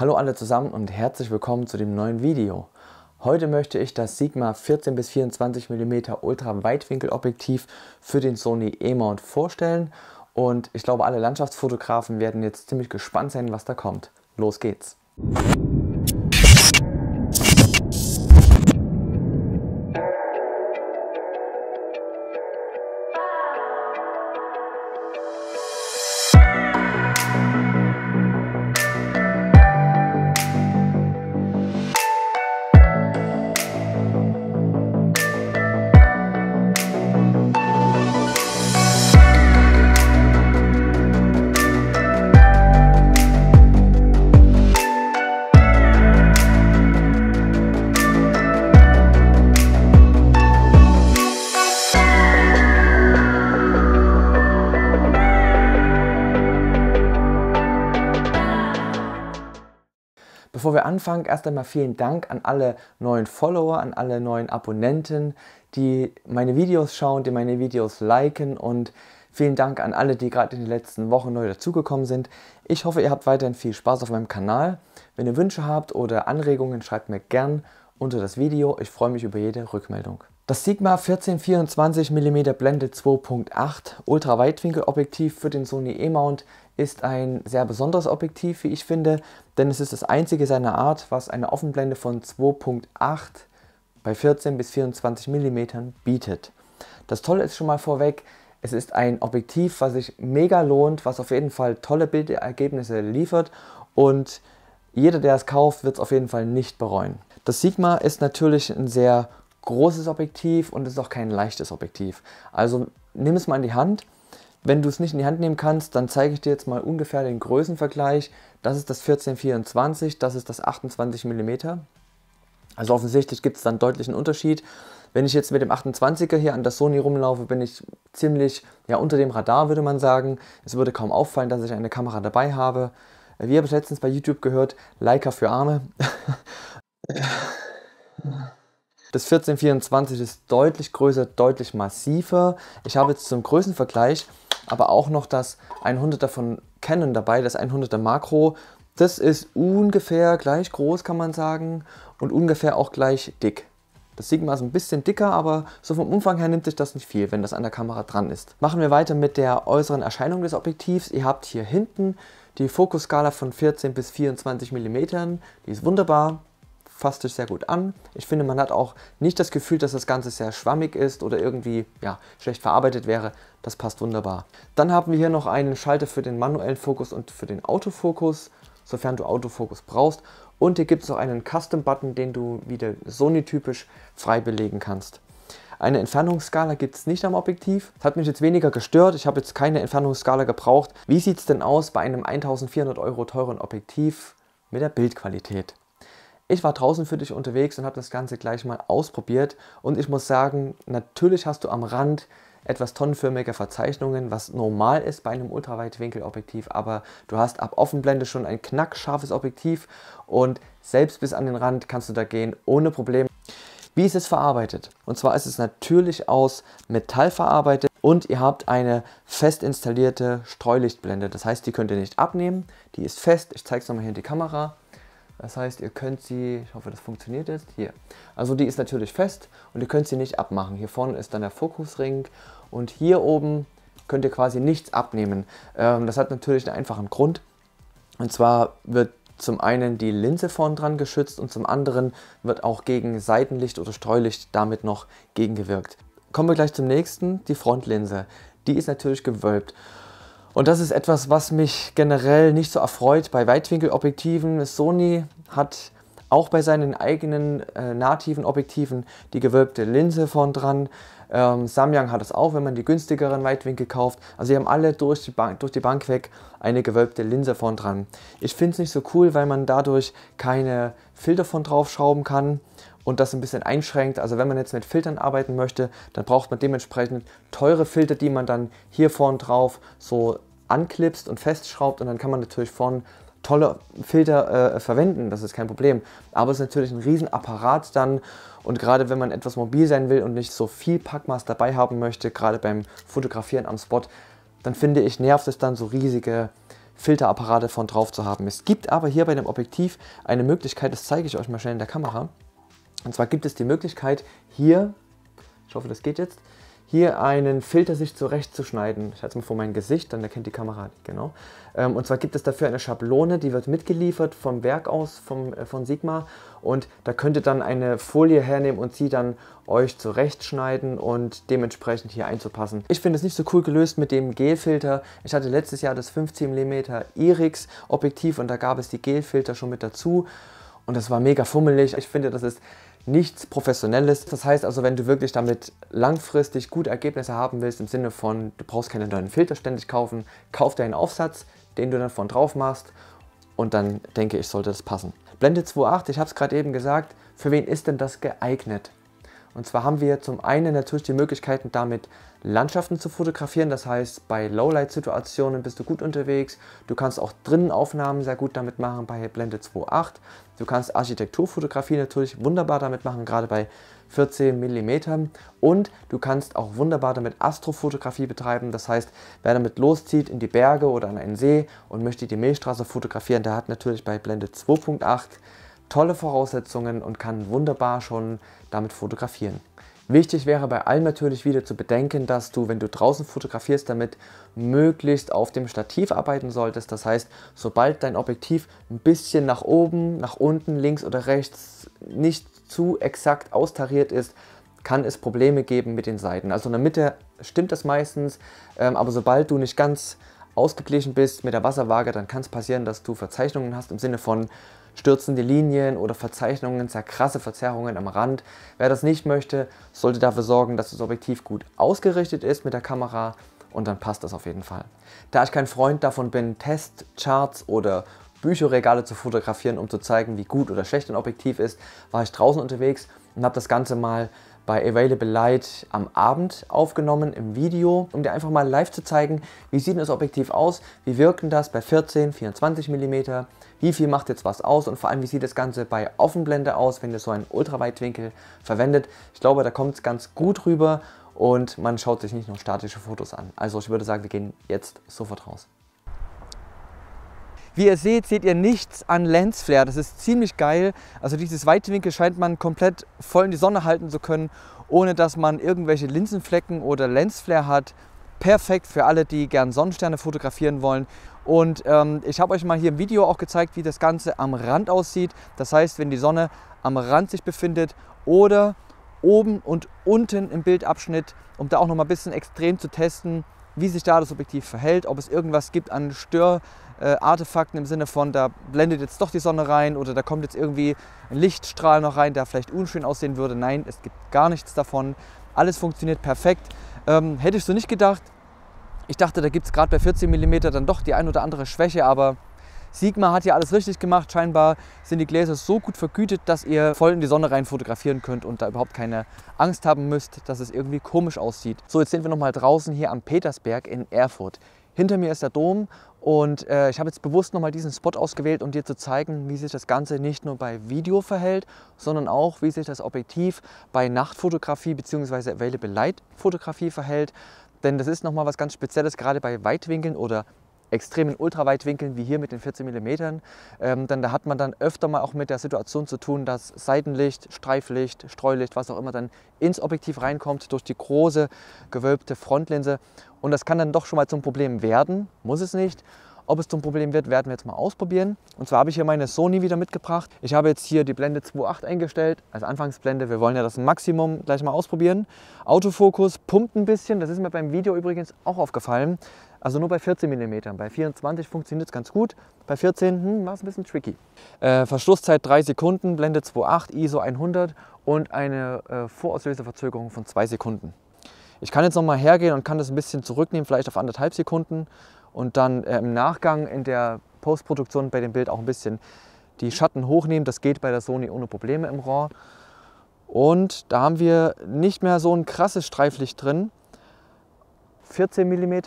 Hallo alle zusammen und herzlich willkommen zu dem neuen Video. Heute möchte ich das Sigma 14 bis 24 mm Ultra Weitwinkelobjektiv für den Sony E-Mount vorstellen und ich glaube alle Landschaftsfotografen werden jetzt ziemlich gespannt sein, was da kommt. Los geht's! wir anfangen, erst einmal vielen Dank an alle neuen Follower, an alle neuen Abonnenten, die meine Videos schauen, die meine Videos liken und vielen Dank an alle, die gerade in den letzten Wochen neu dazugekommen sind. Ich hoffe, ihr habt weiterhin viel Spaß auf meinem Kanal. Wenn ihr Wünsche habt oder Anregungen, schreibt mir gern unter das Video. Ich freue mich über jede Rückmeldung. Das Sigma 1424 mm Blende 2.8 Ultraweitwinkelobjektiv für den Sony E-Mount ist ein sehr besonderes Objektiv, wie ich finde, denn es ist das einzige seiner Art, was eine Offenblende von 2.8 bei 14 bis 24 mm bietet. Das Tolle ist schon mal vorweg, es ist ein Objektiv, was sich mega lohnt, was auf jeden Fall tolle Bildergebnisse liefert und jeder, der es kauft, wird es auf jeden Fall nicht bereuen. Das Sigma ist natürlich ein sehr großes Objektiv und ist auch kein leichtes Objektiv. Also nimm es mal in die Hand wenn du es nicht in die Hand nehmen kannst, dann zeige ich dir jetzt mal ungefähr den Größenvergleich. Das ist das 1424, das ist das 28 mm. Also offensichtlich gibt es dann deutlichen Unterschied. Wenn ich jetzt mit dem 28er hier an der Sony rumlaufe, bin ich ziemlich ja, unter dem Radar, würde man sagen. Es würde kaum auffallen, dass ich eine Kamera dabei habe. Wie habe ich letztens bei YouTube gehört, Leica für Arme. Das 1424 ist deutlich größer, deutlich massiver. Ich habe jetzt zum Größenvergleich aber auch noch das 100er von Canon dabei, das 100er Makro. Das ist ungefähr gleich groß, kann man sagen, und ungefähr auch gleich dick. Das Sigma ist ein bisschen dicker, aber so vom Umfang her nimmt sich das nicht viel, wenn das an der Kamera dran ist. Machen wir weiter mit der äußeren Erscheinung des Objektivs. Ihr habt hier hinten die Fokusskala von 14 bis 24 mm. Die ist wunderbar fasst es sehr gut an. Ich finde, man hat auch nicht das Gefühl, dass das Ganze sehr schwammig ist oder irgendwie ja, schlecht verarbeitet wäre. Das passt wunderbar. Dann haben wir hier noch einen Schalter für den manuellen Fokus und für den Autofokus, sofern du Autofokus brauchst. Und hier gibt es noch einen Custom-Button, den du wieder Sony-typisch frei belegen kannst. Eine Entfernungsskala gibt es nicht am Objektiv. Das hat mich jetzt weniger gestört. Ich habe jetzt keine Entfernungsskala gebraucht. Wie sieht es denn aus bei einem 1400 Euro teuren Objektiv mit der Bildqualität? Ich war draußen für dich unterwegs und habe das Ganze gleich mal ausprobiert. Und ich muss sagen, natürlich hast du am Rand etwas tonnenförmige Verzeichnungen, was normal ist bei einem Ultraweitwinkelobjektiv, aber du hast ab Offenblende schon ein knackscharfes Objektiv und selbst bis an den Rand kannst du da gehen ohne Probleme. Wie ist es verarbeitet? Und zwar ist es natürlich aus Metall verarbeitet und ihr habt eine fest installierte Streulichtblende. Das heißt, die könnt ihr nicht abnehmen, die ist fest. Ich zeige es nochmal hier in die Kamera. Das heißt, ihr könnt sie, ich hoffe, das funktioniert jetzt, hier. Also die ist natürlich fest und ihr könnt sie nicht abmachen. Hier vorne ist dann der Fokusring und hier oben könnt ihr quasi nichts abnehmen. Ähm, das hat natürlich einen einfachen Grund. Und zwar wird zum einen die Linse vorn dran geschützt und zum anderen wird auch gegen Seitenlicht oder Streulicht damit noch gegengewirkt. Kommen wir gleich zum nächsten, die Frontlinse. Die ist natürlich gewölbt und das ist etwas, was mich generell nicht so erfreut bei Weitwinkelobjektiven. Sony hat auch bei seinen eigenen äh, nativen Objektiven die gewölbte Linse von dran. Ähm, Samyang hat es auch, wenn man die günstigeren Weitwinkel kauft. Also sie haben alle durch die, Bank, durch die Bank weg eine gewölbte Linse von dran. Ich finde es nicht so cool, weil man dadurch keine Filter von draufschrauben kann und das ein bisschen einschränkt. Also wenn man jetzt mit Filtern arbeiten möchte, dann braucht man dementsprechend teure Filter, die man dann hier vorn drauf so anklipst und festschraubt und dann kann man natürlich vorn tolle Filter äh, verwenden, das ist kein Problem. Aber es ist natürlich ein Riesenapparat dann und gerade wenn man etwas mobil sein will und nicht so viel Packmaß dabei haben möchte, gerade beim Fotografieren am Spot, dann finde ich, nervt es dann so riesige Filterapparate von drauf zu haben. Es gibt aber hier bei dem Objektiv eine Möglichkeit, das zeige ich euch mal schnell in der Kamera. Und zwar gibt es die Möglichkeit, hier, ich hoffe, das geht jetzt, hier einen Filter sich zurechtzuschneiden. Ich halte es mal vor mein Gesicht, dann erkennt die Kamera nicht genau. Ähm, und zwar gibt es dafür eine Schablone, die wird mitgeliefert vom Werk aus, vom, äh, von Sigma. Und da könnt ihr dann eine Folie hernehmen und sie dann euch zurechtschneiden und dementsprechend hier einzupassen. Ich finde es nicht so cool gelöst mit dem Gelfilter. Ich hatte letztes Jahr das 15 mm Irix Objektiv und da gab es die Gelfilter schon mit dazu. Und das war mega fummelig. Ich finde, das ist nichts Professionelles. Das heißt also, wenn du wirklich damit langfristig gute Ergebnisse haben willst, im Sinne von, du brauchst keine neuen Filter ständig kaufen, kauf dir einen Aufsatz, den du dann von drauf machst und dann denke ich, sollte das passen. Blende 2.8, ich habe es gerade eben gesagt, für wen ist denn das geeignet? Und zwar haben wir zum einen natürlich die Möglichkeiten, damit Landschaften zu fotografieren. Das heißt, bei Lowlight-Situationen bist du gut unterwegs. Du kannst auch Drinnenaufnahmen sehr gut damit machen bei Blende 2.8. Du kannst Architekturfotografie natürlich wunderbar damit machen, gerade bei 14 mm. Und du kannst auch wunderbar damit Astrofotografie betreiben. Das heißt, wer damit loszieht in die Berge oder an einen See und möchte die Milchstraße fotografieren, der hat natürlich bei Blende 2.8 tolle Voraussetzungen und kann wunderbar schon damit fotografieren. Wichtig wäre bei allem natürlich wieder zu bedenken, dass du, wenn du draußen fotografierst, damit möglichst auf dem Stativ arbeiten solltest. Das heißt, sobald dein Objektiv ein bisschen nach oben, nach unten, links oder rechts nicht zu exakt austariert ist, kann es Probleme geben mit den Seiten. Also in der Mitte stimmt das meistens, ähm, aber sobald du nicht ganz ausgeglichen bist mit der Wasserwaage, dann kann es passieren, dass du Verzeichnungen hast im Sinne von stürzende Linien oder Verzeichnungen, sehr krasse Verzerrungen am Rand. Wer das nicht möchte, sollte dafür sorgen, dass das Objektiv gut ausgerichtet ist mit der Kamera und dann passt das auf jeden Fall. Da ich kein Freund davon bin, Testcharts oder Bücherregale zu fotografieren, um zu zeigen, wie gut oder schlecht ein Objektiv ist, war ich draußen unterwegs und habe das Ganze mal bei Available Light am Abend aufgenommen im Video, um dir einfach mal live zu zeigen, wie sieht das Objektiv aus, wie wirken das bei 14, 24 mm, wie viel macht jetzt was aus und vor allem, wie sieht das Ganze bei Offenblende aus, wenn ihr so einen Ultraweitwinkel verwendet. Ich glaube, da kommt es ganz gut rüber und man schaut sich nicht nur statische Fotos an. Also ich würde sagen, wir gehen jetzt sofort raus. Wie ihr seht, seht ihr nichts an Lensflare. Das ist ziemlich geil. Also dieses Weitwinkel scheint man komplett voll in die Sonne halten zu können, ohne dass man irgendwelche Linsenflecken oder Lensflare hat. Perfekt für alle, die gern Sonnensterne fotografieren wollen. Und ähm, ich habe euch mal hier im Video auch gezeigt, wie das Ganze am Rand aussieht. Das heißt, wenn die Sonne am Rand sich befindet oder oben und unten im Bildabschnitt, um da auch noch mal ein bisschen extrem zu testen, wie sich da das Objektiv verhält, ob es irgendwas gibt an Störartefakten im Sinne von, da blendet jetzt doch die Sonne rein oder da kommt jetzt irgendwie ein Lichtstrahl noch rein, der vielleicht unschön aussehen würde. Nein, es gibt gar nichts davon. Alles funktioniert perfekt. Ähm, hätte ich so nicht gedacht. Ich dachte, da gibt es gerade bei 14 mm dann doch die ein oder andere Schwäche, aber Sigma hat hier alles richtig gemacht. Scheinbar sind die Gläser so gut vergütet, dass ihr voll in die Sonne rein fotografieren könnt und da überhaupt keine Angst haben müsst, dass es irgendwie komisch aussieht. So, jetzt sind wir nochmal draußen hier am Petersberg in Erfurt. Hinter mir ist der Dom und äh, ich habe jetzt bewusst nochmal diesen Spot ausgewählt, um dir zu zeigen, wie sich das Ganze nicht nur bei Video verhält, sondern auch, wie sich das Objektiv bei Nachtfotografie bzw. Available Light Fotografie verhält. Denn das ist nochmal was ganz Spezielles, gerade bei Weitwinkeln oder extremen Ultraweitwinkeln wie hier mit den 14 mm, ähm, denn da hat man dann öfter mal auch mit der Situation zu tun, dass Seitenlicht, Streiflicht, Streulicht, was auch immer dann ins Objektiv reinkommt durch die große gewölbte Frontlinse und das kann dann doch schon mal zum Problem werden, muss es nicht. Ob es zum Problem wird, werden wir jetzt mal ausprobieren. Und zwar habe ich hier meine Sony wieder mitgebracht. Ich habe jetzt hier die Blende 2.8 eingestellt, als Anfangsblende. Wir wollen ja das Maximum gleich mal ausprobieren. Autofokus pumpt ein bisschen. Das ist mir beim Video übrigens auch aufgefallen. Also nur bei 14 mm. Bei 24 funktioniert es ganz gut. Bei 14 hm, war es ein bisschen tricky. Äh, Verschlusszeit 3 Sekunden, Blende 2.8, ISO 100 und eine äh, Vorauslöseverzögerung von 2 Sekunden. Ich kann jetzt nochmal hergehen und kann das ein bisschen zurücknehmen, vielleicht auf anderthalb Sekunden und dann äh, im Nachgang in der Postproduktion bei dem Bild auch ein bisschen die Schatten hochnehmen. Das geht bei der Sony ohne Probleme im RAW. Und da haben wir nicht mehr so ein krasses Streiflicht drin. 14 mm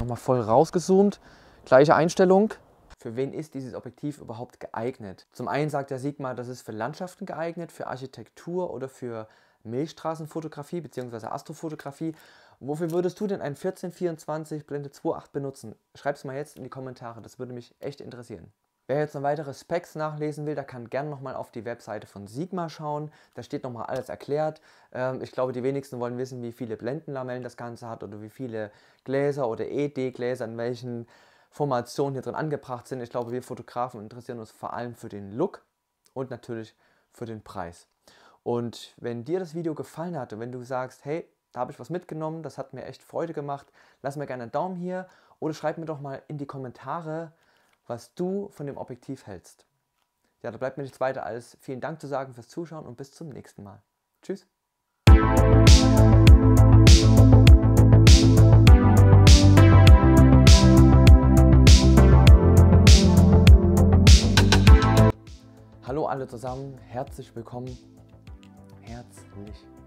Nochmal voll rausgezoomt, gleiche Einstellung. Für wen ist dieses Objektiv überhaupt geeignet? Zum einen sagt der Sigma, das ist für Landschaften geeignet, für Architektur oder für Milchstraßenfotografie bzw. Astrofotografie. Wofür würdest du denn ein 1424 Blende 2.8 benutzen? Schreib es mal jetzt in die Kommentare, das würde mich echt interessieren. Wer jetzt noch weitere Specs nachlesen will, der kann gerne nochmal auf die Webseite von Sigma schauen. Da steht nochmal alles erklärt. Ähm, ich glaube, die wenigsten wollen wissen, wie viele Blendenlamellen das Ganze hat oder wie viele Gläser oder ED-Gläser in welchen Formationen hier drin angebracht sind. Ich glaube, wir Fotografen interessieren uns vor allem für den Look und natürlich für den Preis. Und wenn dir das Video gefallen hat und wenn du sagst, hey, da habe ich was mitgenommen, das hat mir echt Freude gemacht, lass mir gerne einen Daumen hier oder schreib mir doch mal in die Kommentare, was du von dem Objektiv hältst. Ja, da bleibt mir nichts weiter als vielen Dank zu sagen fürs Zuschauen und bis zum nächsten Mal. Tschüss. Hallo alle zusammen, herzlich willkommen. Herzlich willkommen.